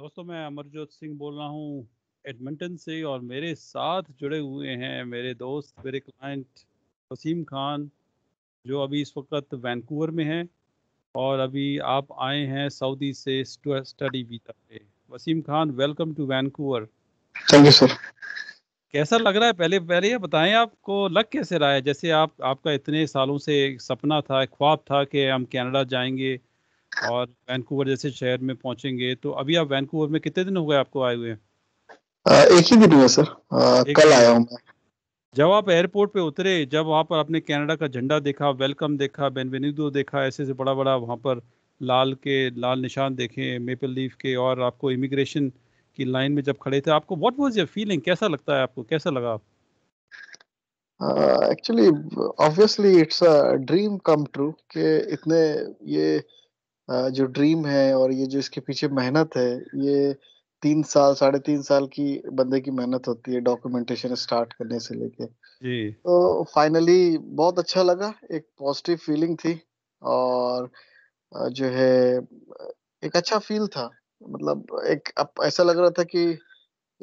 दोस्तों मैं अमरजोत सिंह बोल रहा हूँ एडमिंटन से और मेरे साथ जुड़े हुए हैं मेरे दोस्त मेरे क्लाइंट वसीम खान जो अभी इस वक्त वैंकूवर में हैं और अभी आप आए हैं सऊदी से स्टडी वीजा पे Wasim Khan welcome to Vancouver thank you sir कैसा लग रहा है पहले पहले ये बताएं आपको लग कैसे रहा है जैसे आप आपका इतने सालों से सपना था ख्वाब था कि हम कनाडा जाएंगे और वैनकूवर जैसे शहर में पहुंचेंगे तो अभी आप वैनकूवर में कितने दिन हो गए आपको आए हुए एक ही दिन हुआ सर आ, कल आया हूँ मैं जब आप एयरपोर्ट पे उतरे जब वहाँ पर आपने कनाडा का झंडा देखा वेलकम देखा बेनवेनिडो देखा ऐसे से बड़ा बड़ा वहाँ पर लाल के लाल निशान देखे मेपल लीफ के और आपको इमिग्रेशन की लाइन में जब खड़े थे आपको व्हाट वाज योर फीलिंग कैसा लगता है आपको कैसा लगा actually obviously it's a dream come true के इतने ये uh, जो ड्रीम है और ये जो इसके पीछे मेहनत है ये तीन साल साढ़े तीन साल की बंदे की मेहनत होती है डॉक्यूमेंटेशन स्टार्ट करने से लेके। तो फाइनली बहुत अच्छा लगा, एक पॉज़िटिव फीलिंग थी और जो है एक अच्छा फ़ील था। मतलब एक अब ऐसा लग रहा था कि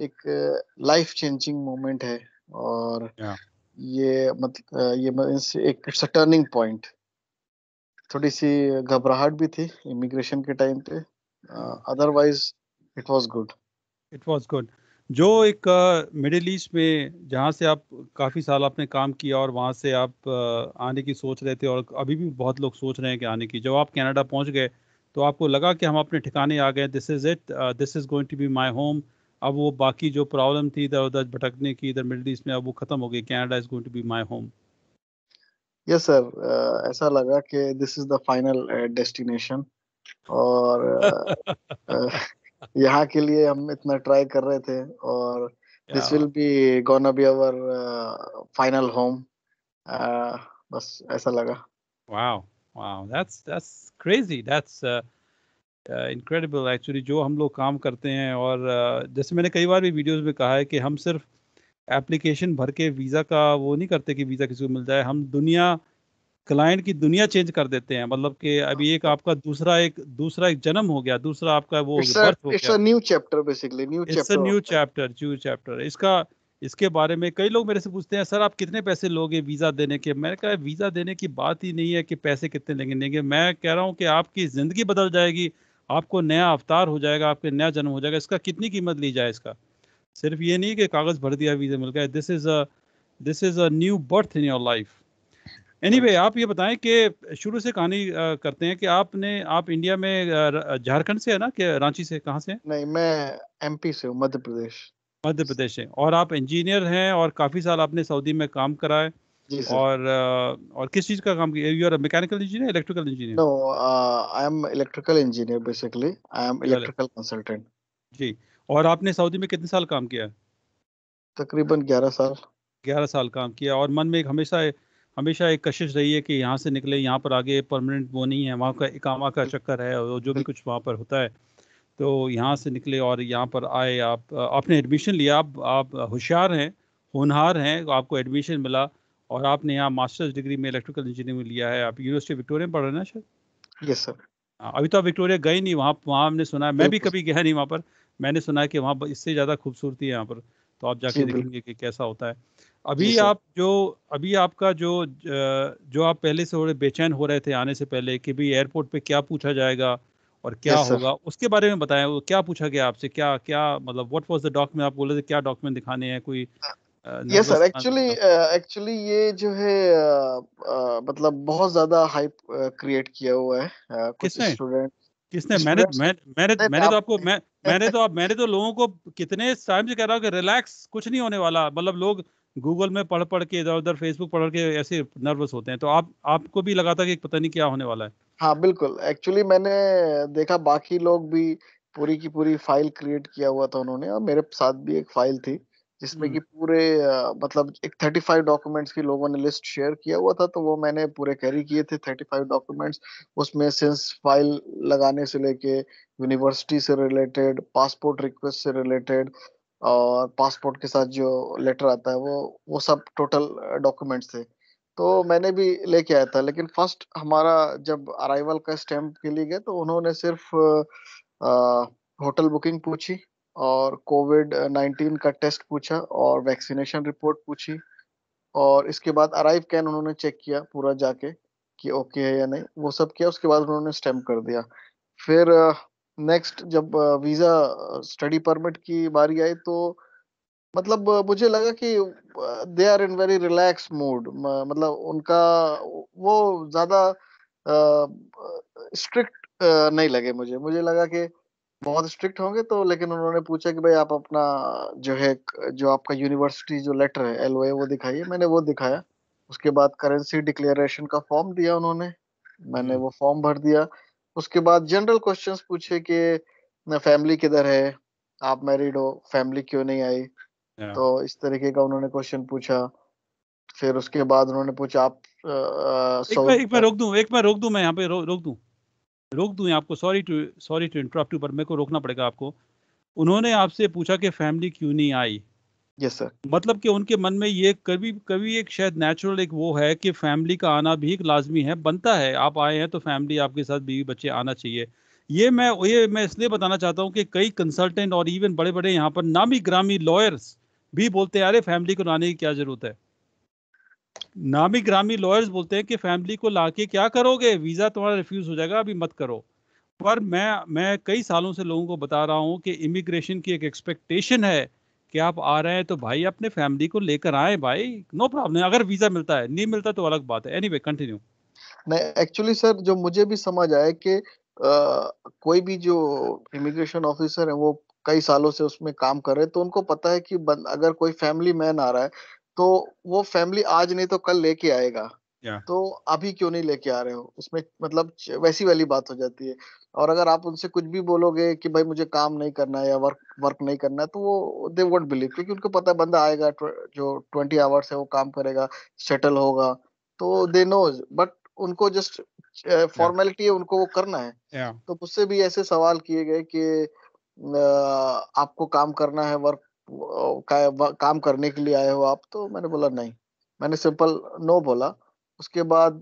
एक लाइफ़ चेंजिंग मोमेंट है और ये मतलब ये एक टर्निंग पॉइंट। थोड़ी सी घबराहट भी थी इमिग्रेशन के टाइम पे otherwise it was good it was good जो एक मिडिल uh, ईस्ट में जहाँ से आप काफ़ी साल आपने काम किया और वहाँ से आप uh, आने की सोच रहे थे और अभी भी बहुत लोग सोच रहे हैं कि आने की जब आप कनाडा पहुँच गए तो आपको लगा कि हम अपने ठिकाने आ गए this is it this is going to be my home अब वो बाकी जो प्रॉब्लम थी इधर उधर भटकने की इधर मिडिल ईस्ट में अब वो ख़त्म हो गई Canada is going to be my home yes sir uh, ऐसा लगा कि this is the final destination और uh, uh, यहाँ के लिए हम इतना ट्राई कर रहे थे और this will be gonna be our final home बस ऐसा लगा wow wow that's that's crazy that's incredible actually जो हम लोग काम करते हैं और uh, जैसे मैंने कई बार भी वीडियोस में कहा है कि हम सिर्फ एप्लीकेशन भर के वीज़ा का वो नहीं करते कि वीज़ा किसी को मिल जाए हम दुनिया क्लाइंट की दुनिया चेंज कर देते हैं मतलब कि हाँ। अभी एक आपका दूसरा एक दूसरा एक जन्म हो गया दूसरा आपका वो बर्थ हो गया new chapter basically new chapter new chapter new chapter इसका इसके बारे में कई लोग मेरे से पूछते हैं सर आप कितने पैसे लोगे वीज़ा देने के मैंने कहा वीज़ा देने की बात ही नहीं है कि पैसे कितने लेंगे लेंगे मैं कह रहा हूँ कि आपकी ज़िंदगी बदल जाएगी आपको नया अवतार हो जाएगा आपके नया जन्म हो जाएगा इसका कितनी कीमत ली जाए इसका सिर्फ ये नहीं कि कागज भर दिया वीजा मिल गया this is a this is a new birth in your life anyway आप ये बताएं कि शुरू से कहानी करते हैं कि आपने आप इंडिया में झारखंड से है ना कि रांची से कहाँ से नहीं मैं एमपी से हूँ मध्य प्रदेश मध्य प्रदेश से और आप इंजीनियर हैं और काफ़ी साल आपने सऊदी में काम करा है और और किस चीज़ का काम किया you are mechanical engineer electrical engineer no I am electrical engineer basically I am electrical consultant जी और आपने सऊदी में कितने साल काम किया तकरीबन ग्यारह साल ग्यारह साल काम किया और मन में एक हमेशा हमेशा एक कशिश रही है कि यहाँ से निकले यहाँ पर आगे परमानेंट वो नहीं है वहाँ का इकामा का चक्कर है और जो भी कुछ वहाँ पर होता है तो यहाँ से निकले और यहाँ पर आए आप आपने एडमिशन लिया आप आप होशियार हैं होनहार हैं आपको एडमिशन मिला और आपने यहाँ मास्टर्स डिग्री में इलेक्ट्रिकल इंजीनियरिंग में लिया है आप यूनिवर्सिटी विक्टोरिया में पढ़ रहे हैं ना सर यस सर अभी तो आप विक्टोरिया गए नहीं वहाँ वहाँ हमने सुना है मैं भी कभी गया नहीं वहाँ पर मैंने सुना है कि वहाँ इससे ज़्यादा खूबसूरती है यहाँ पर तो आप जाके देखेंगे कि कैसा होता है अभी आप जो अभी आपका जो जो आप पहले से थोड़े बेचैन हो रहे थे आने से पहले कि भाई एयरपोर्ट पे क्या पूछा जाएगा और क्या होगा उसके बारे में बताएं वो क्या पूछा गया आपसे क्या क्या मतलब व्हाट वाज द डॉक्यूमेंट आप बोले थे क्या डॉक्यूमेंट दिखाने हैं कोई यस सर एक्चुअली मतलब एक्चुअली ये जो है मतलब बहुत ज्यादा हाइप क्रिएट किया हुआ है किसने स्टूडेंट किसने मैंने मैंने मैंने तो आपको मैं मैंने तो अब मैंने तो लोगों को कितने टाइम से कह रहा हूँ कि रिलैक्स कुछ नहीं होने वाला मतलब लोग गूगल में पढ़ पढ़ के इधर उधर फेसबुक पढ़ के ऐसे नर्वस होते हैं तो आप आपको भी लगा था कि पता नहीं क्या होने वाला है हाँ बिल्कुल एक्चुअली मैंने देखा बाकी लोग भी पूरी की पूरी फाइल क्रिएट किया हुआ था उन्होंने और मेरे साथ भी एक फाइल थी जिसमें हम्म। कि पूरे मतलब एक 35 डॉक्यूमेंट्स की लोगों ने लिस्ट शेयर किया हुआ था तो वो मैंने पूरे कैरी किए थे 35 डॉक्यूमेंट्स उसमें सिंस फाइल लगाने से लेके यूनिवर्सिटी से रिलेटेड पासपोर्ट रिक्वेस्ट से रिलेटेड और पासपोर्ट के साथ जो लेटर आता है वो वो सब टोटल डॉक्यूमेंट्स थे तो मैंने भी लेके आया था लेकिन फर्स्ट हमारा जब अराइवल का स्टैम्प के लिए गए तो उन्होंने सिर्फ होटल बुकिंग पूछी और कोविड नाइन्टीन का टेस्ट पूछा और वैक्सीनेशन रिपोर्ट पूछी और इसके बाद अराइव कैन उन्होंने चेक किया पूरा जाके कि ओके है या नहीं वो सब किया उसके बाद उन्होंने स्टैम्प कर दिया फिर नेक्स्ट uh, जब वीज़ा स्टडी परमिट की बारी आई तो मतलब uh, मुझे लगा कि they are in very relax mood मतलब उनका वो ज़्यादा स्ट्रिक्ट uh, नहीं लगे मुझे मुझे लगा कि बहुत स्ट्रिक्ट होंगे तो लेकिन उन्होंने पूछा कि भाई आप अपना जो है जो आपका यूनिवर्सिटी जो लेटर है एल वो दिखाइए मैंने वो दिखाया उसके बाद करेंसी डिक्लेरेशन का फॉर्म दिया उन्होंने मैंने हम्म। वो फॉर्म भर दिया उसके बाद जनरल क्वेश्चन पूछे कि फैमिली किधर है आप मैरिड हो फैमिली क्यों नहीं आई हाँ। तो इस तरीके का उन्होंने क्वेश्चन पूछा फिर उसके बाद उन्होंने पूछा आप आ, आ, एक मैं रोक दूं एक मैं रोक दूं मैं यहाँ पे रो, रोक दूं रोक दूं आपको sorry to sorry to interrupt पर मेरे को रोकना पड़ेगा आपको उन्होंने आपसे पूछा कि फैमिली क्यों नहीं आई यस सर मतलब कि उनके मन में ये कभी कभी एक शायद नेचुरल एक वो है कि फैमिली का आना भी एक लाजमी है बनता है आप आए हैं तो फैमिली आपके साथ बीवी बच्चे आना चाहिए ये मैं ये मैं इसलिए बताना चाहता हूँ कि कई कंसल्टेंट और इवन बड़े बड़े यहाँ पर नामी ग्रामी लॉयर्स भी बोलते हैं अरे फैमिली को लाने की क्या जरूरत है नामी ग्रामी लॉयर्स बोलते हैं कि फैमिली को लाके क्या करोगे वीज़ा तुम्हारा रिफ्यूज़ हो जाएगा अभी मत करो पर मैं मैं कई सालों से लोगों को बता रहा हूँ कि इमिग्रेशन की एक एक्सपेक्टेशन है कि आप आ रहे हैं तो भाई अपने फैमिली को लेकर आए भाई नो no प्रॉब्लम अगर वीज़ा मिलता है नहीं मिलता तो अलग बात है एनी वे कंटिन्यू नहीं एक्चुअली सर जो मुझे भी समझ आया कि कोई भी जो इमिग्रेशन ऑफिसर है वो कई सालों से उसमें काम कर रहे तो उनको पता है कि अगर कोई फैमिली मैन आ रहा है तो वो फैमिली आज नहीं तो कल लेके आएगा yeah. तो अभी क्यों नहीं लेके आ रहे हो उसमें मतलब वैसी वाली बात हो जाती है और अगर आप उनसे कुछ भी बोलोगे कि भाई मुझे काम नहीं करना है या वर्क वर्क नहीं करना है तो वो दे वोट बिलीव क्योंकि उनको पता बंदा आएगा जो ट्वेंटी आवर्स है वो काम करेगा सेटल होगा तो दे नोज बट उनको जस्ट फॉर्मेलिटी है उनको वो करना है yeah. तो मुझसे भी ऐसे सवाल किए गए कि आपको काम करना है वर्क का, काम करने के लिए आए हो आप तो मैंने बोला नहीं मैंने सिंपल नो बोला उसके बाद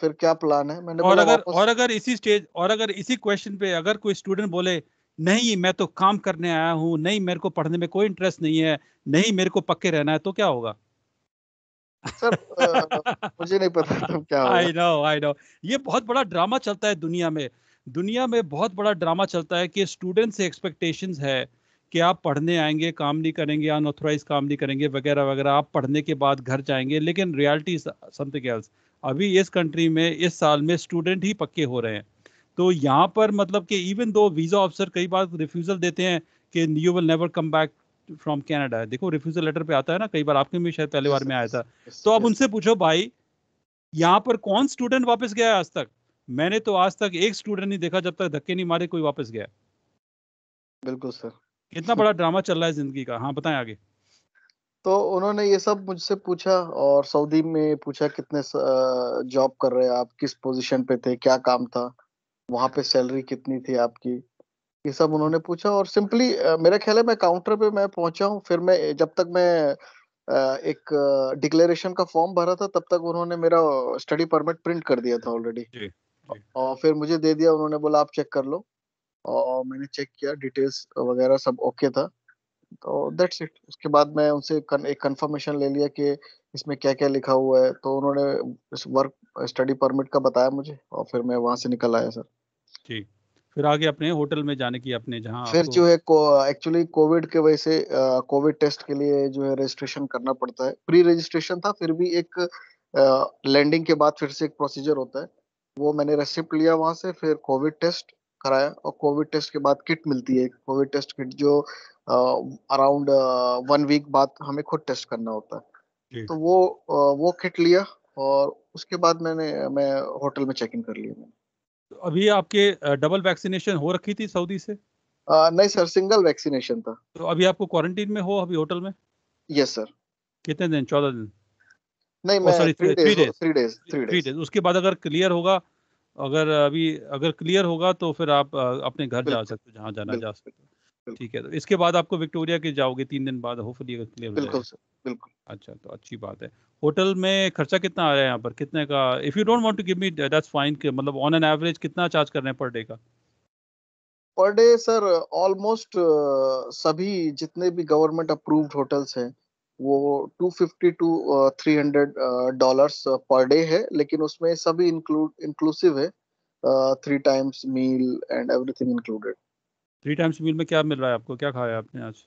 फिर क्या प्लान है मैंने और अगर और अगर इसी स्टेज और अगर इसी क्वेश्चन पे अगर कोई स्टूडेंट बोले नहीं मैं तो काम करने आया हूँ नहीं मेरे को पढ़ने में कोई इंटरेस्ट नहीं है नहीं मेरे को पक्के रहना है तो क्या होगा सर आ, मुझे नहीं पता तो क्या आई नो आई नो ये बहुत बड़ा ड्रामा चलता है दुनिया में दुनिया में बहुत बड़ा ड्रामा चलता है कि स्टूडेंट से एक्सपेक्टेशंस है कि आप पढ़ने आएंगे काम नहीं करेंगे अनऑथोराइज काम नहीं करेंगे वगैरह वगैरह आप पढ़ने के बाद घर जाएंगे लेकिन रियलिटी समथिंग एल्स अभी इस कंट्री में इस साल में स्टूडेंट ही पक्के हो रहे हैं तो यहाँ पर मतलब कि इवन दो वीज़ा ऑफिसर कई बार रिफ्यूज़ल देते हैं कि you will never come back from Canada देखो रिफ्यूज़ल लेटर पे आता है ना कई बार आपके भी शायद पहले बार में आया था तो अब उनसे पूछो भाई यहाँ पर कौन स्टूडेंट वापस गया है आज तक मैंने तो आज तक एक स्टूडेंट नहीं देखा जब तक धक्के नहीं मारे कोई वापस गया बिल्कुल सर इतना बड़ा ड्रामा चल रहा है जिंदगी का हाँ बताएं आगे तो उन्होंने ये सब मुझसे पूछा और सऊदी में पूछा कितने जॉब कर रहे आप किस पोजीशन पे थे क्या काम था वहाँ पे सैलरी कितनी थी आपकी ये सब उन्होंने पूछा और सिंपली मेरा ख्याल है मैं काउंटर पे मैं पहुंचा हूँ फिर मैं जब तक मैं एक डिक्लेरेशन का फॉर्म भरा था तब तक उन्होंने मेरा स्टडी परमिट प्रिंट कर दिया था ऑलरेडी और फिर मुझे दे दिया उन्होंने बोला आप चेक कर लो और मैंने चेक किया डिटेल्स वगैरह सब ओके था तो दैट्स इट उसके बाद मैं उनसे एक कंफर्मेशन ले लिया कि इसमें क्या क्या लिखा हुआ है तो उन्होंने इस वर्क स्टडी परमिट का बताया मुझे और फिर मैं वहाँ से निकल आया सर जी फिर आगे अपने होटल में जाने की अपने जहाँ फिर जो है एक्चुअली कोविड के वजह से कोविड टेस्ट के लिए जो है रजिस्ट्रेशन करना पड़ता है प्री रजिस्ट्रेशन था फिर भी एक लैंडिंग के बाद फिर से एक प्रोसीजर होता है वो मैंने रेसिप्ट लिया वहाँ से फिर कोविड टेस्ट कराया और कोविड टेस्ट के बाद किट मिलती है कोविड टेस्ट किट जो अराउंड वन वीक बाद हमें खुद टेस्ट करना होता है तो वो आ, वो किट लिया और उसके बाद मैंने मैं होटल में चेक इन कर लिया मैंने तो अभी आपके डबल वैक्सीनेशन हो रखी थी सऊदी से आ, नहीं सर सिंगल वैक्सीनेशन था तो अभी आपको क्वारंटीन में हो अभी होटल में यस सर कितने दिन चौदह दिन नहीं oh, मैं three days three days three days उसके बाद अगर क्लियर होगा अगर अभी अगर क्लियर होगा तो फिर आप अपने घर जा सकते हो जहाँ जाना जा सकते हो ठीक है तो इसके बाद आपको विक्टोरिया के जाओगे तीन दिन बाद होपफुली अगर क्लियर हो जाएगा अच्छा तो अच्छी बात है होटल में खर्चा कितना आ रहा है यहाँ पर कितने का if you don't want to give me that's fine मतलब ऑन एन एवरेज कितना चार्ज करना पर डे का पर डे सर ऑलमोस्ट सभी जितने भी गवर्नमेंट अप्रूव्ड होटल्स हैं वो 250 टू 300 डॉलर्स पर डे है लेकिन उसमें सभी इंक्लूड इंक्लूसिव है three times meal and everything included three times meal में क्या मिल रहा है आपको क्या खाया आपने आज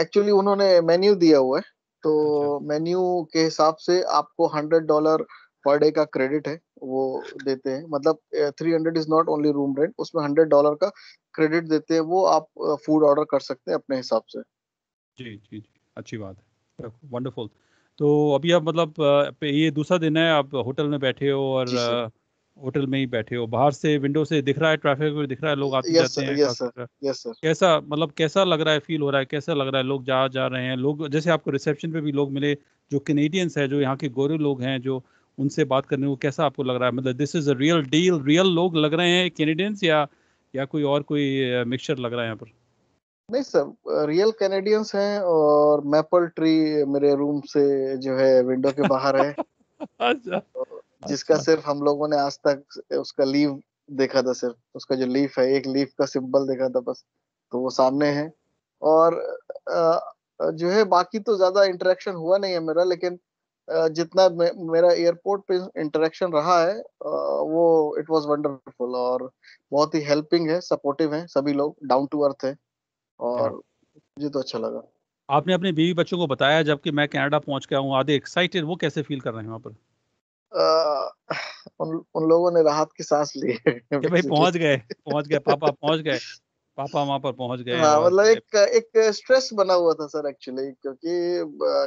एक्चुअली uh, उन्होंने मेन्यू दिया हुआ है तो मेन्यू अच्छा। के हिसाब से आपको हंड्रेड डॉलर पर डे का क्रेडिट है वो देते हैं मतलब three hundred is not only room rent उसमें हंड्रेड डॉलर का क्रेडिट देते हैं वो आप फूड uh, ऑर्डर कर सकते हैं अपने हिसाब से जी जी जी अच्छी बात है वंडरफुल तो अभी आप मतलब ये दूसरा दिन है आप होटल में बैठे हो और होटल में ही बैठे हो बाहर से विंडो से दिख रहा है ट्रैफिक में दिख रहा है लोग आते जाते हैं कैसा मतलब कैसा लग रहा है फील हो रहा है कैसा लग रहा है लोग जा जा रहे हैं लोग जैसे आपको रिसेप्शन पे भी लोग मिले जो कैनेडियंस है जो यहाँ के गोरे लोग हैं जो उनसे बात करने को कैसा आपको लग रहा है मतलब this is a real deal real लोग लग रहे हैं कैनेडियंस या या कोई और कोई मिक्सचर लग रहा है यहाँ पर नहीं सर रियल कैनेडियंस हैं और मैपल ट्री मेरे रूम से जो है विंडो के बाहर है अच्छा जिसका अच्छा। सिर्फ हम लोगों ने आज तक उसका लीव देखा था सिर्फ उसका जो लीफ है एक लीफ का सिंबल देखा था बस तो वो सामने है और जो है बाकी तो ज्यादा इंटरेक्शन हुआ नहीं है मेरा लेकिन जितना मेरा एयरपोर्ट पे इंटरेक्शन रहा है वो इट वाज वंडरफुल और बहुत ही हेल्पिंग है सपोर्टिव है सभी लोग डाउन टू अर्थ है हाँ। और मुझे तो अच्छा लगा आपने अपने बीवी बच्चों को बताया जबकि मैं कनाडा पहुंच गया हूं आधे एक्साइटेड वो कैसे फील कर रहे हैं वहां पर आ, उन, उन लोगों ने राहत की सांस ली कि भाई पहुंच गए पहुंच गए पापा पहुंच गए पापा वहां पर पहुंच गए हां मतलब एक एक स्ट्रेस बना हुआ था सर एक्चुअली क्योंकि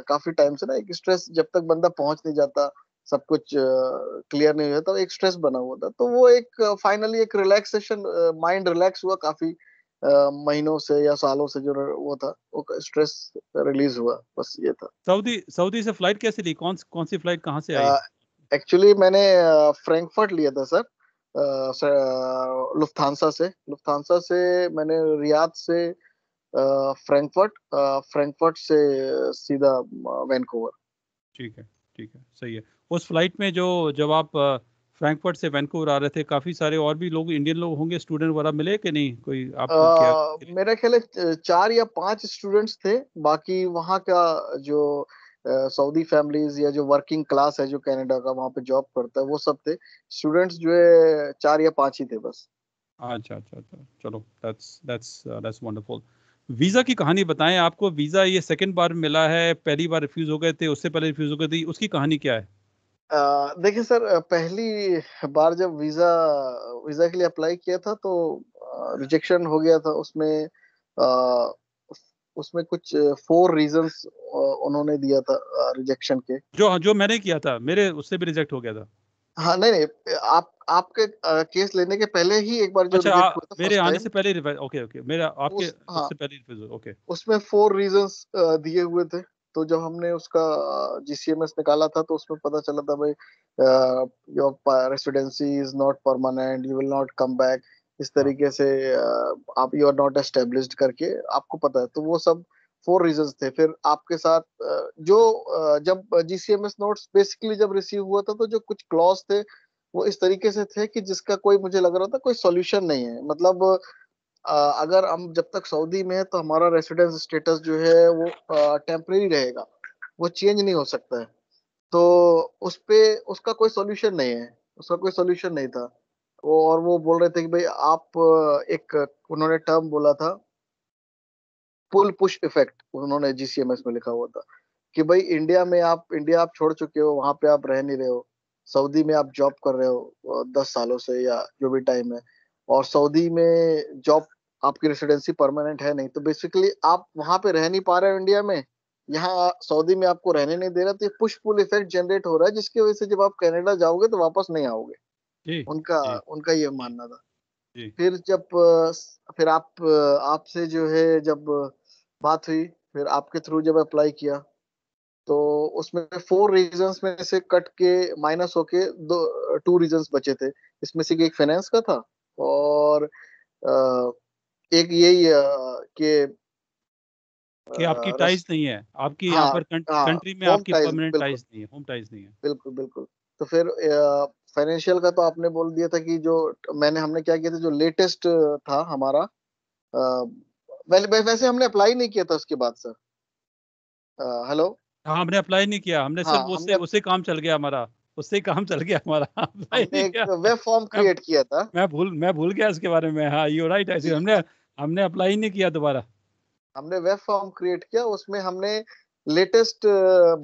काफी टाइम से ना एक स्ट्रेस जब तक बंदा पहुंच नहीं जाता सब कुछ क्लियर नहीं हुआ तो एक स्ट्रेस बना हुआ था तो वो एक फाइनली एक रिलैक्सेशन माइंड रिलैक्स हुआ काफी महीनों से या सालों से जो वो था वो स्ट्रेस रिलीज हुआ बस ये था सऊदी सऊदी से फ्लाइट कैसे ली कौन कौन सी फ्लाइट कहाँ से आई एक्चुअली मैंने फ्रैंकफर्ट लिया था सर लुफ्थानसा से लुफ्थानसा से मैंने रियाद से फ्रैंकफर्ट फ्रैंकफर्ट से सीधा वैनकूवर ठीक है ठीक है सही है उस फ्लाइट में जो जब आप फ्रैंकफर्ट से वैंकूवर आ रहे थे काफी सारे और भी लोग इंडियन लोग होंगे स्टूडेंट वगैरह मिले कि नहीं कोई आपको आ, क्या मेरा ख्याल चार या पांच स्टूडेंट्स थे बाकी वहाँ का जो सऊदी फैमिलीज या जो वर्किंग क्लास है जो कनाडा का वहाँ पे जॉब करता है वो सब थे स्टूडेंट्स जो है चार या पांच ही थे बस अच्छा अच्छा अच्छा चलो that's that's that's wonderful visa की कहानी बताएं आपको वीज़ा ये सेकंड बार मिला है पहली बार रिफ्यूज़ हो गए थे उससे पहले रिफ्यूज़ हो गई थी उसकी कहानी क्या है देखिए सर पहली बार जब वीजा वीजा के लिए अप्लाई किया था तो रिजेक्शन हो गया था उसमें आ, उसमें कुछ फोर रीजंस उन्होंने दिया था रिजेक्शन के जो जो मैंने किया था मेरे उससे भी रिजेक्ट हो गया था हाँ नहीं नहीं आप आपके आ, केस लेने के पहले ही एक बार जो अच्छा, आ, मेरे आने से पहले ओके ओके मेरा आपके हाँ, उससे पहले ओके उसमें फोर रीजंस दिए हुए थे तो जब हमने उसका जीसीएमएस निकाला था तो उसमें पता चला था भाई your residency is not permanent you will not come back इस हाँ। तरीके से आप यू आर नॉट एस्टेब्लिश करके आपको पता है तो वो सब फोर रीजंस थे फिर आपके साथ जो जब जीसीएमएस नोट्स बेसिकली जब रिसीव हुआ था तो जो कुछ क्लॉज थे वो इस तरीके से थे कि जिसका कोई मुझे लग रहा था कोई सॉल्यूशन नहीं है मतलब अगर हम जब तक सऊदी में है तो हमारा रेसिडेंस स्टेटस जो है वो टेम्परेरी रहेगा वो चेंज नहीं हो सकता है तो उस पर उसका कोई सोल्यूशन नहीं है उसका कोई सोल्यूशन नहीं था वो और वो बोल रहे थे कि भाई आप एक उन्होंने टर्म बोला था पुल पुश इफेक्ट उन्होंने जीसीएमएस में लिखा हुआ था कि भाई इंडिया में आप इंडिया आप छोड़ चुके हो वहां पे आप रह नहीं रहे हो सऊदी में आप जॉब कर रहे हो दस सालों से या जो भी टाइम है और सऊदी में जॉब आपकी रेसिडेंसी परमानेंट है नहीं तो बेसिकली आप वहां पे रह नहीं पा रहे हो इंडिया में यहाँ सऊदी में आपको रहने नहीं दे रहा तो पुश पुल इफेक्ट जनरेट हो रहा है जिसकी वजह से जब आप कनाडा जाओगे तो वापस नहीं आओगे उनका उनका ये मानना था फिर जब फिर आप आपसे जो है जब बात हुई फिर आपके थ्रू जब अप्लाई किया तो उसमें फोर रीजंस में से कट के माइनस होके दो टू रीजंस बचे थे इसमें से एक फाइनेंस का था और आ, एक यही के कि आपकी टाइज नहीं है आपकी यहाँ हाँ, पर कंट्री हाँ, में आपकी परमानेंट टाइज नहीं है होम टाइज नहीं है बिल्कुल बिल्कुल तो फिर फाइनेंशियल का तो आपने बोल दिया था कि जो मैंने हमने क्या किया था जो लेटेस्ट था हमारा वैसे वैसे हमने अप्लाई नहीं किया था उसके बाद सर हेलो हाँ हमने अप्लाई नहीं किया हमने हाँ, सिर्फ उससे उससे काम चल गया हमारा उससे काम चल गया हमारा हमने एक वेब फॉर्म क्रिएट किया था मैं भूल मैं भूल गया इसके बारे में हाँ यू राइट ऐसे हमने हमने अप्लाई नहीं किया दोबारा हमने वेब फॉर्म क्रिएट किया उसमें हमने लेटेस्ट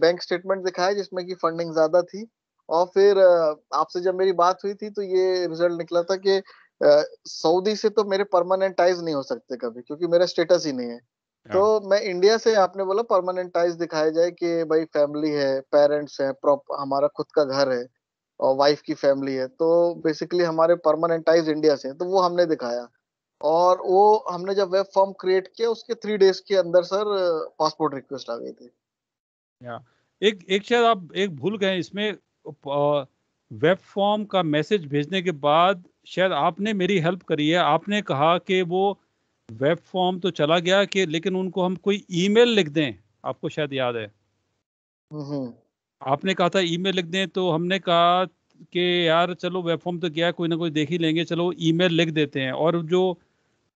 बैंक स्टेटमेंट दिखाया जिसमें कि फंडिंग ज्यादा थी और फिर आपसे जब मेरी बात हुई थी तो ये रिजल्ट निकला था कि सऊदी से तो मेरे परमानेंट टाइज नहीं हो सकते कभी क्योंकि मेरा स्टेटस ही नहीं है हाँ। तो मैं इंडिया से आपने बोला परमानेंट टाइज दिखाया जाए कि भाई फैमिली है पेरेंट्स है प्रॉप हमारा खुद का घर है और वाइफ की फैमिली है तो बेसिकली हमारे परमानेंट टाइज इंडिया से तो वो हमने दिखाया और वो हमने जब वेब फॉर्म क्रिएट किया उसके थ्री डेज के अंदर सर पासपोर्ट रिक्वेस्ट आ गई थी या एक एक शायद आप एक भूल गए इसमें वेब फॉर्म का मैसेज भेजने के बाद शायद आपने मेरी हेल्प करी है आपने कहा कि वो वेब फॉर्म तो चला गया कि लेकिन उनको हम कोई ईमेल लिख दें आपको शायद याद है हम्म, हम्म। आपने कहा था ईमेल लिख दें तो हमने कहा कि यार चलो वेब फॉर्म तो गया कोई ना कोई देख ही लेंगे चलो ईमेल लिख देते हैं और जो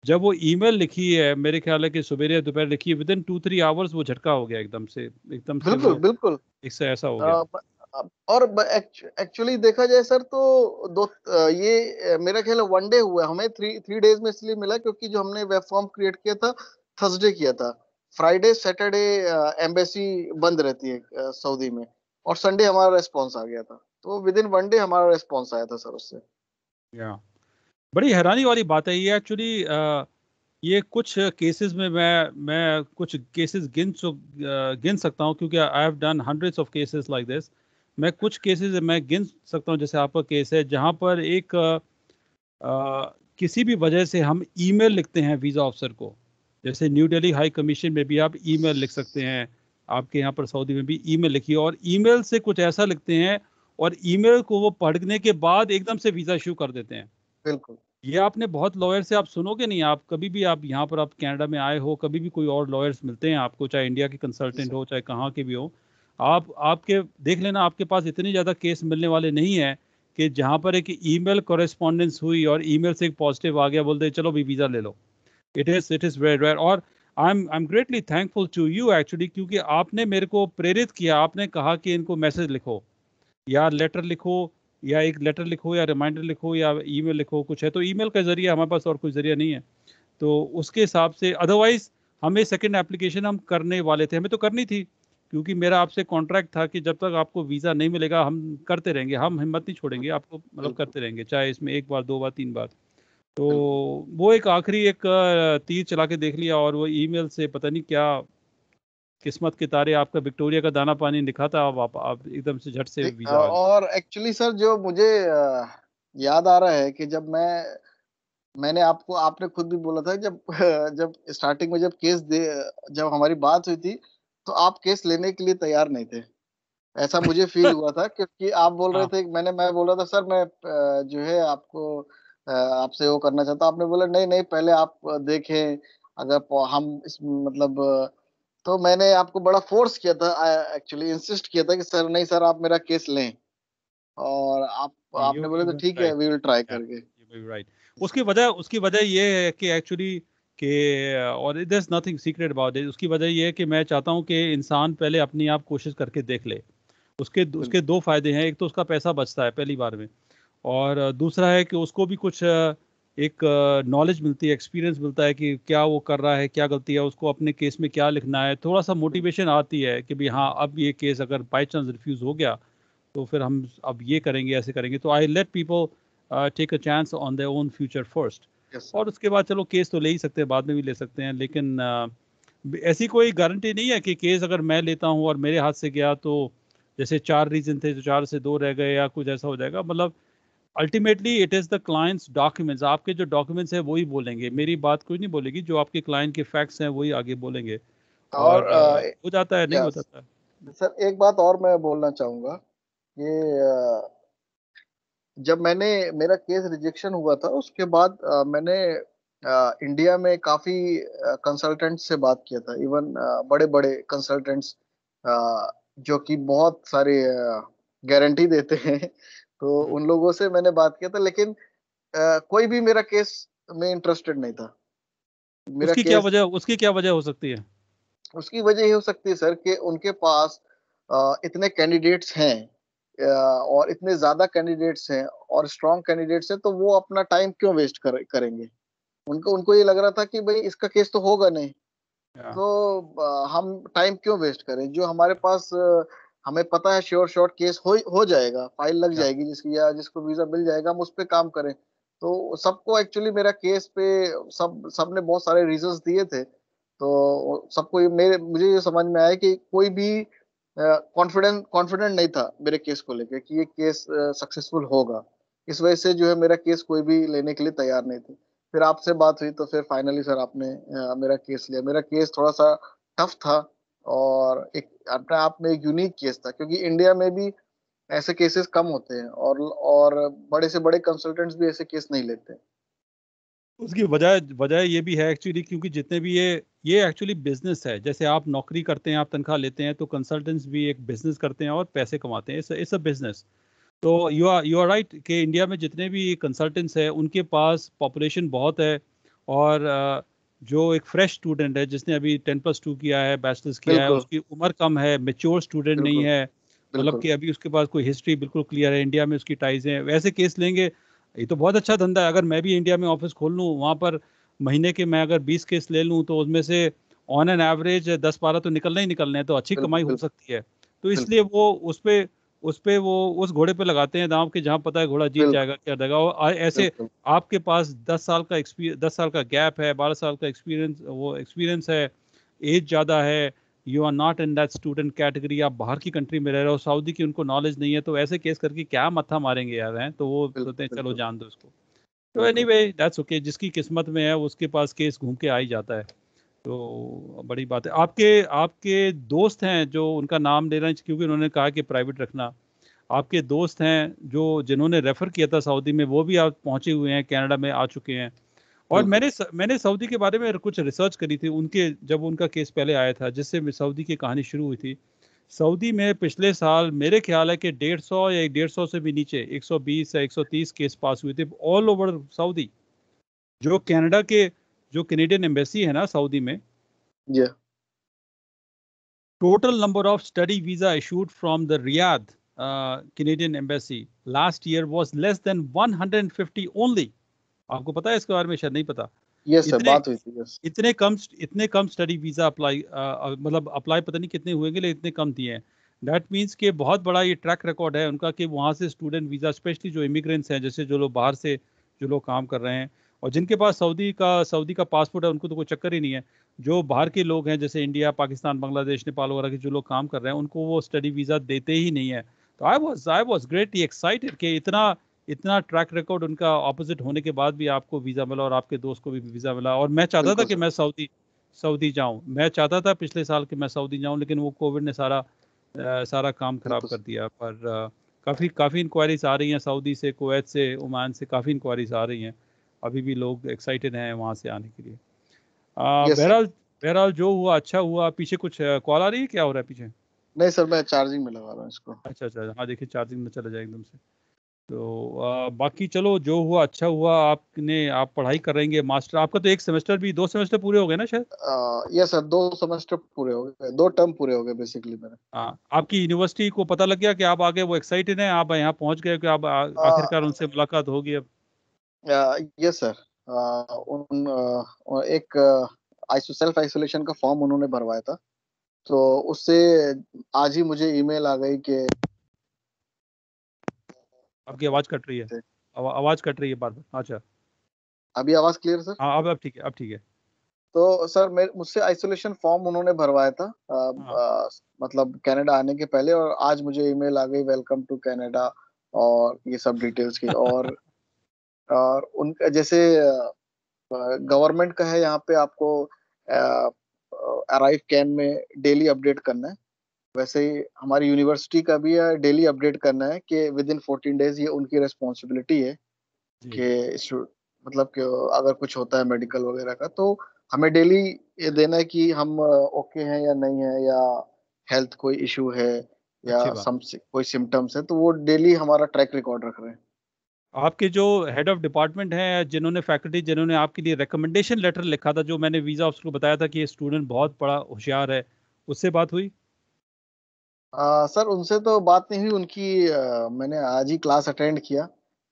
जब वो ईमेल लिखी है मेरे ख्याल है कि सुबह या दोपहर लिखी है within two three hours वो झटका हो गया एकदम से एकदम से बिल्कुल बिल्कुल इससे ऐसा हो गया और एक्चुअली देखा जाए सर तो दो ये मेरा ख्याल वन डे हुआ हमें थ्री थ्री डेज में इसलिए मिला क्योंकि जो हमने वेब फॉर्म क्रिएट किया था थर्सडे किया था फ्राइडे सैटरडे एम्बेसी बंद रहती है सऊदी में और संडे हमारा रेस्पॉन्स आ गया था तो विद इन वन डे हमारा रेस्पॉन्स आया था सर उससे yeah. बड़ी हैरानी वाली बात है ये एक्चुअली ये कुछ केसेस में मैं मैं कुछ केसेस गिन गिन सकता हूँ क्योंकि I have done hundreds of cases like this मैं कुछ केसेस मैं गिन सकता हूँ जैसे आपका केस है जहाँ पर एक आ, किसी भी वजह से हम ईमेल लिखते हैं वीज़ा ऑफिसर को जैसे न्यू दिल्ली हाई कमीशन में भी आप ईमेल लिख सकते हैं आपके यहाँ पर सऊदी में भी ईमेल लिखिए और ईमेल से कुछ ऐसा लिखते हैं और ईमेल को वो पढ़ने के बाद एकदम से वीज़ा इशू कर देते हैं बिल्कुल ये आपने बहुत लॉयर से आप सुनोगे नहीं आप कभी भी आप यहाँ पर आप कनाडा में आए हो कभी भी कोई और लॉयर्स मिलते हैं आपको चाहे इंडिया के कंसल्टेंट हो चाहे कहाँ के भी हो आप आपके देख लेना आपके पास इतने ज़्यादा केस मिलने वाले नहीं है कि जहाँ पर एक ईमेल मेल हुई और ईमेल से एक पॉजिटिव आ गया बोलते चलो भी वीज़ा ले लो it is it is very rare और I am I am greatly thankful to you actually क्योंकि आपने मेरे को प्रेरित किया आपने कहा कि इनको मैसेज लिखो या लेटर लिखो या एक लेटर लिखो या रिमाइंडर लिखो या ईमेल लिखो कुछ है तो ईमेल का जरिए हमारे पास और कोई ज़रिया नहीं है तो उसके हिसाब से अदरवाइज़ हमें सेकेंड एप्लीकेशन हम करने वाले थे हमें तो करनी थी क्योंकि मेरा आपसे कॉन्ट्रैक्ट था कि जब तक आपको वीज़ा नहीं मिलेगा हम करते रहेंगे हम हिम्मत नहीं छोड़ेंगे आपको मतलब करते रहेंगे चाहे इसमें एक बार दो बार तीन बार तो वो एक आखिरी एक तीर चला के देख लिया और वो ईमेल से पता नहीं क्या किस्मत के तारे आपका विक्टोरिया का दाना पानी लिखा था आप, आप, आप एकदम से झट से वीजा और एक्चुअली सर जो मुझे याद आ रहा है कि जब मैं मैंने आपको आपने खुद भी बोला था जब जब स्टार्टिंग में जब केस दे जब हमारी बात हुई थी तो आप केस लेने के लिए तैयार नहीं थे ऐसा मुझे फील हुआ था क्योंकि आप बोल रहे हाँ। थे मैंने मैं बोल रहा था सर मैं जो है आपको आपसे वो करना चाहता आपने बोला नहीं नहीं पहले आप देखें अगर हम इस मतलब तो मैंने आपको बड़ा फोर्स किया था एक्चुअली इंसिस्ट किया था कि सर नहीं सर आप मेरा केस लें और आप हाँ, you, आपने बोले तो ठीक है वी विल ट्राई करके राइट उसकी वजह उसकी वजह ये है कि एक्चुअली के और it is nothing secret about it उसकी वजह यह है कि मैं चाहता हूँ कि इंसान पहले अपनी आप कोशिश करके देख ले उसके उसके दो फायदे हैं एक तो उसका पैसा बचता है पहली बार में और दूसरा है कि उसको भी कुछ एक नॉलेज मिलती है एक्सपीरियंस मिलता है कि क्या वो कर रहा है क्या गलती है उसको अपने केस में क्या लिखना है थोड़ा सा मोटिवेशन आती है कि भाई हाँ अब ये केस अगर बाई चांस रिफ्यूज़ हो गया तो फिर हम अब ये करेंगे ऐसे करेंगे तो I let people take a chance on their own future first और उसके बाद चलो केस तो ले ही सकते हैं बाद में भी ले सकते हैं लेकिन uh, ऐसी कोई गारंटी नहीं है कि केस अगर मैं लेता हूँ और मेरे हाथ से गया तो जैसे चार रीजन थे तो चार से दो रह गए या कुछ ऐसा हो जाएगा मतलब ultimately it is the client's documents आपके जो डॉक्यूमेंट्स हैं वही बोलेंगे मेरी बात कोई नहीं बोलेगी जो आपके क्लाइंट के फैक्ट्स हैं वही आगे बोलेंगे और, हो जाता है नहीं हो जाता सर एक बात और मैं बोलना चाहूँगा ये जब मैंने मेरा केस रिजेक्शन हुआ था उसके बाद मैंने इंडिया में काफ़ी कंसल्टेंट से बात किया था इवन बड़े बड़े कंसल्टेंट्स जो कि बहुत सारे गारंटी देते हैं तो उन लोगों से मैंने बात किया था लेकिन आ, कोई भी मेरा केस में इंटरेस्टेड नहीं था मेरा उसकी केस, क्या वजह उसकी क्या वजह हो सकती है उसकी वजह ये हो सकती है सर कि उनके पास आ, इतने कैंडिडेट्स हैं और इतने ज्यादा कैंडिडेट्स हैं और स्ट्रॉन्ग कैंडिडेट्स हैं तो वो अपना टाइम क्यों वेस्ट कर, करेंगे उनको उनको ये लग रहा था कि भाई इसका केस तो होगा नहीं तो आ, हम टाइम क्यों वेस्ट करें जो हमारे पास आ, हमें पता है श्योर शॉर्ट केस हो हो जाएगा फाइल लग जाएगी जिसकी या जिसको वीजा मिल जाएगा हम उस पर काम करें तो सबको एक्चुअली मेरा केस पे सब सबने बहुत सारे रीजंस दिए थे तो सबको मेरे मुझे ये समझ में आया कि कोई भी कॉन्फिडेंट कॉन्फिडेंट नहीं था मेरे केस को लेके कि ये केस सक्सेसफुल होगा इस वजह से जो है मेरा केस कोई भी लेने के लिए तैयार नहीं थे फिर आपसे बात हुई तो फिर फाइनली सर आपने uh, मेरा केस लिया मेरा केस थोड़ा सा टफ था और एक अपने आप में एक यूनिक केस था क्योंकि इंडिया में भी ऐसे केसेस कम होते हैं और और बड़े से बड़े कंसल्टेंट्स भी ऐसे केस नहीं लेते उसकी वजह वजह ये भी है एक्चुअली क्योंकि जितने भी ये ये एक्चुअली बिजनेस है जैसे आप नौकरी करते हैं आप तनख्वाह लेते हैं तो कंसल्टेंट्स भी एक बिजनेस करते हैं और पैसे कमाते हैं इट्स अ बिजनेस तो you are you are right कि इंडिया में जितने भी कंसल्टेंट्स हैं उनके पास पॉपुलेशन बहुत है और uh, जो एक फ्रेश स्टूडेंट है जिसने अभी टेन प्लस टू किया है बैचलर्स किया है उसकी उम्र कम है मेच्योर स्टूडेंट नहीं है मतलब कि अभी उसके पास कोई हिस्ट्री बिल्कुल क्लियर है इंडिया में उसकी टाइज है वैसे केस लेंगे ये तो बहुत अच्छा धंधा है अगर मैं भी इंडिया में ऑफिस खोल लूँ वहाँ पर महीने के मैं अगर बीस केस ले लूँ तो उसमें से ऑन एन एवरेज दस बारह तो निकलना ही निकलना है तो अच्छी कमाई हो सकती है तो इसलिए वो उस पर उस पे वो उस घोड़े पे लगाते हैं दाम के जहाँ पता है घोड़ा जीत जाएगा क्या देगा और ऐसे आपके पास दस साल का एक्सपीरियंस दस साल का गैप है बारह साल का एक्सपीरियंस वो एक्सपीरियंस है एज ज़्यादा है you are not in that student category आप बाहर की कंट्री में रह रहे हो सऊदी की उनको नॉलेज नहीं है तो ऐसे केस करके क्या मत्था मारेंगे यार हैं तो वो सोचते हैं चलो जान दो उसको तो एनी वे दैट्स ओके जिसकी किस्मत में है उसके पास केस घूम के आ ही जाता है तो बड़ी बात है आपके आपके दोस्त हैं जो उनका नाम ले रहे हैं क्योंकि उन्होंने कहा कि प्राइवेट रखना आपके दोस्त हैं जो जिन्होंने रेफ़र किया था सऊदी में वो भी आप पहुंचे हुए हैं कनाडा में आ चुके हैं और मैंने मैंने सऊदी के बारे में कुछ रिसर्च करी थी उनके जब उनका केस पहले आया था जिससे सऊदी की कहानी शुरू हुई थी सऊदी में पिछले साल मेरे ख्याल है कि डेढ़ सौ या डेढ़ सौ से भी नीचे 120 या 130 केस पास हुए थे ऑल ओवर सऊदी जो कनाडा के जो कैनेडियन एम्बेसी है ना सऊदी में total number of study visa issued from the Riyadh Canadian embassy last year was less than 150 only आपको पता है इसके बारे में शायद नहीं पता yes, इतने, बात हुई थी yes. इतने कम इतने कम स्टडी वीजा अप्लाई मतलब अप्लाई पता नहीं कितने हुए लेकिन इतने कम दिए हैं डैट मीन्स के बहुत बड़ा ये ट्रैक रिकॉर्ड है उनका कि वहाँ से स्टूडेंट वीज़ा स्पेशली जो इमिग्रेंट्स हैं जैसे जो लोग बाहर से जो लोग काम कर रहे हैं और जिनके पास सऊदी का सऊदी का पासपोर्ट है उनको तो कोई चक्कर ही नहीं है जो बाहर के लोग हैं जैसे इंडिया पाकिस्तान बांग्लादेश नेपाल वगैरह के जो लोग काम कर रहे हैं उनको वो स्टडी वीज़ा देते ही नहीं है तो I was I was greatly excited कि इतना इतना ट्रैक रिकॉर्ड उनका अपोजिट होने के बाद भी आपको वीज़ा मिला और आपके दोस्त को भी वीज़ा मिला और मैं चाहता था कि मैं सऊदी सऊदी जाऊँ मैं चाहता था पिछले साल कि मैं सऊदी जाऊँ लेकिन वो कोविड ने सारा आ, सारा काम खराब कर दिया पर आ, काफ़ी काफ़ी इंक्वायरीज आ रही हैं सऊदी से कुवैत से ओमान से काफ़ी इंक्वायरीज आ रही हैं अभी भी लोग एक्साइटेड हैं वहाँ से आने के लिए बहरहाल बहरहाल जो हुआ अच्छा हुआ पीछे कुछ कॉल आ रही है क्या हो रहा है पीछे नहीं सर मैं चार्जिंग में लगा रहा हूँ इसको अच्छा अच्छा हाँ देखिए चार्जिंग में चला जाए एकदम से तो आ, बाकी चलो जो हुआ अच्छा हुआ आपने आप पढ़ाई करेंगे मास्टर आपका तो एक सेमेस्टर भी दो सेमेस्टर पूरे हो गए ना शायद यस सर दो सेमेस्टर पूरे हो गए दो टर्म पूरे हो गए बेसिकली मेरे हाँ आपकी यूनिवर्सिटी को पता लग गया कि आप आगे वो एक्साइटेड हैं आप यहाँ पहुँच गए कि आप आखिरकार उनसे मुलाकात होगी अब यस सर उन एक सेल्फ आइसोलेशन का फॉर्म उन्होंने भरवाया था तो उससे आज ही मुझे ईमेल आ गई कि आपकी आवाज कट रही है आवा, आवाज कट रही है बार बार अच्छा अभी आवाज क्लियर सर हाँ अब अब ठीक है अब ठीक है तो सर मेरे मुझसे आइसोलेशन फॉर्म उन्होंने भरवाया था आ, हाँ. आ, मतलब कनाडा आने के पहले और आज मुझे ईमेल आ गई वेलकम टू कनाडा और ये सब डिटेल्स की और और उनका जैसे गवर्नमेंट का है यहाँ पे आपको अराइव कैन में डेली अपडेट करना है वैसे ही हमारी यूनिवर्सिटी का भी डेली अपडेट करना है कि विद इन फोर्टीन डेज ये उनकी रेस्पॉन्सिबिलिटी है कि मतलब कि अगर कुछ होता है मेडिकल वगैरह का तो हमें डेली ये देना है कि हम ओके हैं या नहीं है या हेल्थ कोई इशू है या सम कोई सिम्टम्स है तो वो डेली हमारा ट्रैक रिकॉर्ड रख रहे हैं आपके जो हेड ऑफ डिपार्टमेंट हैं जिन्होंने फैकल्टी जिन्होंने आपके लिए रिकमेंडेशन लेटर लिखा था जो मैंने वीज़ा ऑफिसर को बताया था कि ये स्टूडेंट बहुत बड़ा होशियार है उससे बात हुई आ, सर उनसे तो बात नहीं हुई उनकी आ, मैंने आज ही क्लास अटेंड किया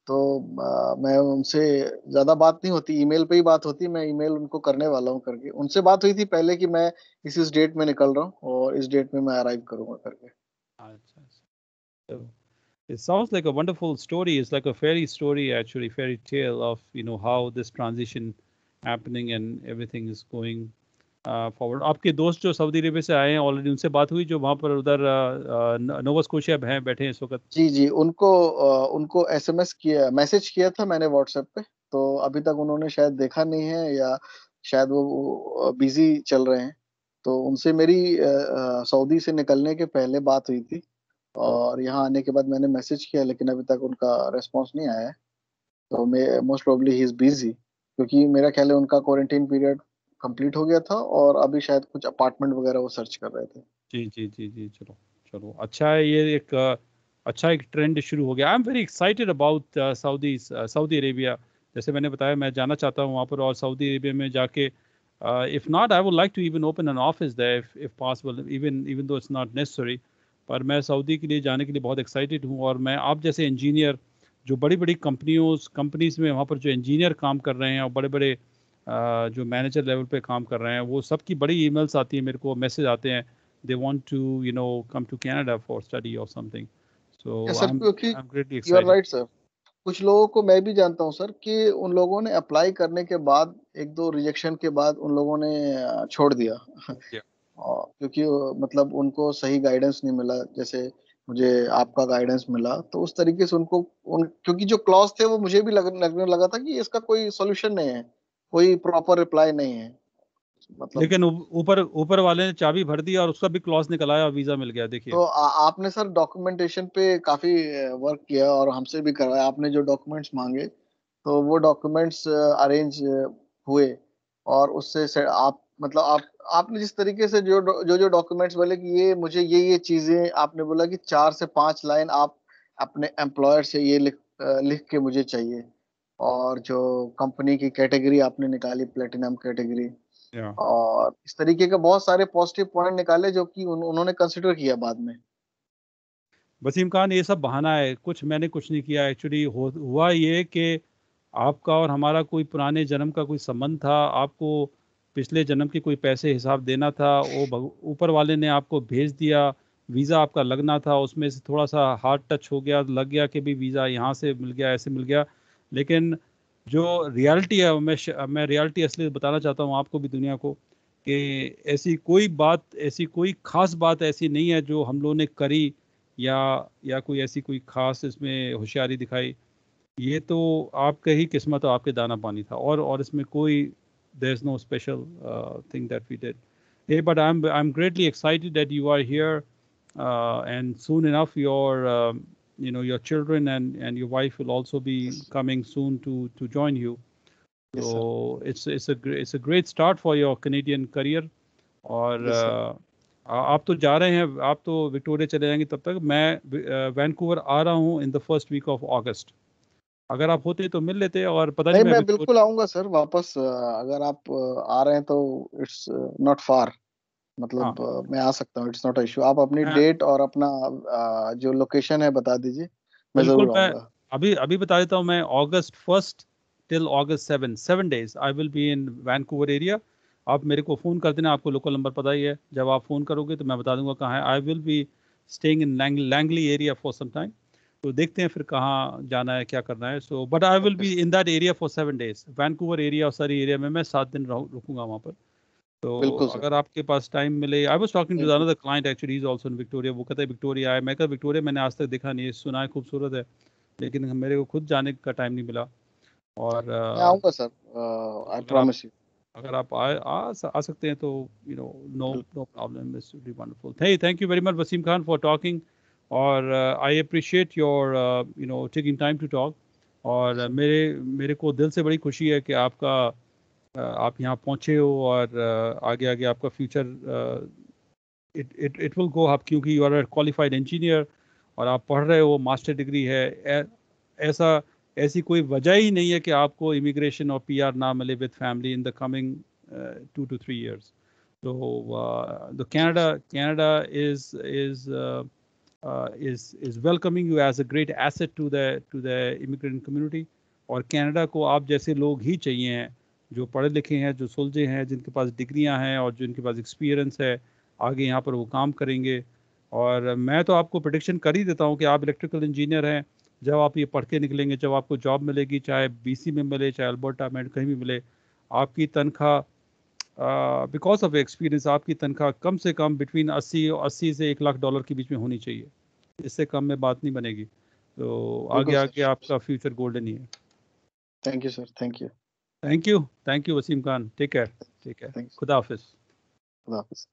तो आ, मैं उनसे ज़्यादा बात नहीं होती ईमेल पे ही बात होती मैं ईमेल उनको करने वाला हूँ करके उनसे बात हुई थी पहले कि मैं इस इस डेट में निकल रहा हूँ और इस डेट में मैं अराइव करूँगा करके अच्छा, अच्छा। it sounds like a wonderful story. It's like a fairy story, actually, fairy tale of you know how this transition happening and everything is going forward uh, आपके दोस्त जो सऊदी अरेबिया से आए हैं ऑलरेडी उनसे बात हुई जो वहाँ पर उधर नोवा uh, स्कोशिया uh, हैं बैठे हैं इस वक्त जी जी उनको उनको एसएमएस किया मैसेज किया था मैंने व्हाट्सएप पे तो अभी तक उन्होंने शायद देखा नहीं है या शायद वो बिजी चल रहे हैं तो उनसे मेरी सऊदी से निकलने के पहले बात हुई थी हाँ। और यहाँ आने के बाद मैंने मैसेज किया लेकिन अभी तक उनका रेस्पॉन्स नहीं आया है तो मैं most probably he is busy क्योंकि मेरा ख्याल है उनका क्वारंटीन पीरियड कंप्लीट हो गया था और अभी शायद कुछ अपार्टमेंट वगैरह वो सर्च कर रहे थे जी जी जी जी चलो चलो अच्छा है ये एक अच्छा एक ट्रेंड शुरू हो गया I am very excited about Saudi Saudi Arabia जैसे मैंने बताया मैं जाना चाहता हूँ वहाँ पर और सऊदी अरेबिया में जाके if not I would like to even open an office that if possible even even though it's not necessary पर मैं सऊदी के लिए जाने के लिए बहुत एक्साइटेड हूँ और मैं आप जैसे इंजीनियर जो बड़ी बड़ी कंपनियों कंपनीज में वहाँ पर जो इंजीनियर काम कर रहे हैं और बड़े बड़े जो मैनेजर लेवल पे काम कर रहे हैं वो सबकी बड़ी ईमेल्स आती है मेरे को मैसेज आते हैं they want to you know come to Canada for study और समथिंग सो आई एम कुछ लोगों को मैं भी जानता हूँ सर कि उन लोगों ने अप्लाई करने के बाद एक दो रिजेक्शन के बाद उन लोगों ने छोड़ दिया yeah. हाँ, क्योंकि मतलब उनको सही गाइडेंस नहीं मिला जैसे मुझे आपका गाइडेंस मिला तो उस तरीके से उनको उन क्योंकि जो क्लॉज थे वो मुझे भी लग, लगने लगा था कि इसका कोई सोल्यूशन नहीं है कोई प्रॉपर रिप्लाई नहीं है मतलब लेकिन ऊपर ऊपर वाले ने चाबी भर दी और उसका भी क्लॉज निकल आया वीजा मिल गया देखिए तो आ, आपने सर डॉक्यूमेंटेशन पे काफी वर्क किया और हमसे भी करवाया आपने जो डॉक्यूमेंट्स मांगे तो वो डॉक्यूमेंट्स अरेंज हुए और उससे आप मतलब आप आपने जिस तरीके से जो जो जो डॉक्यूमेंट्स बोले कि ये मुझे ये ये चीजें आपने बोला कि चार से पांच लाइन आप अपने एम्प्लॉयर से ये लिख लिख के मुझे चाहिए और जो कंपनी की कैटेगरी आपने निकाली प्लेटिनम कैटेगरी yeah. और इस तरीके के बहुत सारे पॉजिटिव पॉइंट निकाले जो कि उन, उन्होंने कंसिडर किया बाद में वसीम खान ये सब बहाना है कुछ मैंने कुछ नहीं किया एक्चुअली हुआ ये कि आपका और हमारा कोई पुराने जन्म का कोई संबंध था आपको पिछले जन्म के कोई पैसे हिसाब देना था वो ऊपर वाले ने आपको भेज दिया वीज़ा आपका लगना था उसमें से थोड़ा सा हार्ड टच हो गया लग गया कि भी वीज़ा यहाँ से मिल गया ऐसे मिल गया लेकिन जो रियलिटी है मैं मैं रियलिटी असली बताना चाहता हूँ आपको भी दुनिया को कि ऐसी कोई बात ऐसी कोई ख़ास बात ऐसी नहीं है जो हम लोगों ने करी या या कोई ऐसी कोई ख़ास इसमें होशियारी दिखाई ये तो आपके ही किस्मत और आपके दाना पानी था और और इसमें कोई there's no special uh, thing that we did. Hey, but I'm I'm greatly excited that you are here, uh, and soon enough your um, you know your children and and your wife will also be coming soon to to join you. so it's it's a it's a great start for your Canadian career, Or, uh, आप तो जा रहे हैं आप तो Victoria चले जाएंगे तब तक मैं वैंकूवर आ रहा हूँ in the first week of August अगर आप होते तो मिल लेते और पता नहीं, नहीं मैं बिल्कुल आऊंगा सर वापस अगर आप आ रहे हैं तो इट्स नॉट फार मतलब हाँ। uh, मैं आ सकता हूँ इट्स नॉट इशू आप अपनी डेट और अपना जो लोकेशन है बता दीजिए मैं जरूर मैं अभी अभी बता देता हूँ मैं August first till August seven seven days I will be in Vancouver area आप मेरे को फ़ोन कर देना आपको लोकल नंबर पता ही है जब आप फ़ोन करोगे तो मैं बता दूंगा कहाँ है I will be staying in Langley area for some time तो देखते हैं फिर कहाँ जाना है क्या करना है so but I will be in that area for seven days Vancouver area और सारी एरिया में मैं सात दिन रुकूंगा वहाँ पर तो अगर आपके पास टाइम मिले I was talking to another client actually is also in Victoria वो कहते हैं विक्टोरिया आए मैं कहा विक्टोरिया मैंने आज तक देखा नहीं है सुना है खूबसूरत है लेकिन मेरे को खुद जाने का टाइम नहीं मिला और आऊंगा सर आई प्रॉमिस यू अगर आप आ, आ, आ सकते हैं तो you know no no problem it's wonderful thank you very much Wasim Khan for talking और I appreciate your you know taking time to talk और uh, मेरे मेरे को दिल से बड़ी खुशी है कि आपका uh, आप यहाँ पहुँचे हो और uh, आगे आगे आपका future it it will go आप क्योंकि you are a qualified engineer और आप पढ़ रहे हो मास्टर डिग्री है ऐसा ऐसी कोई वजह ही नहीं है कि आपको इमिग्रेशन और पीआर ना मिले with family in the coming two two three years तो the Canada Canada is is uh, is is welcoming you as a great asset to the to the immigrant community और Canada को आप जैसे लोग ही चाहिए हैं जो पढ़े लिखे हैं जो सुलझे हैं जिनके पास डिग्रियां हैं और जिनके पास एक्सपीरियंस है आगे यहाँ पर वो काम करेंगे और मैं तो आपको प्रडिक्शन कर ही देता हूँ कि आप इलेक्ट्रिकल इंजीनियर हैं जब आप ये पढ़ के निकलेंगे जब आपको जॉब मिलेगी चाहे बीसी में मिले चाहे अल्बर्टा में कहीं भी मिले आपकी तनख्वाह बिकॉज ऑफ एक्सपीरियंस आपकी तनख्वाह कम से कम बिटवीन अस्सी और अस्सी से एक लाख डॉलर के बीच में होनी चाहिए इससे कम में बात नहीं बनेगी तो आगे आगे आपका फ्यूचर गोल्डन ही है thank you sir thank you thank you thank you Wasim Khan take care take care खुदा हाफिज़ खुदा हाफिज़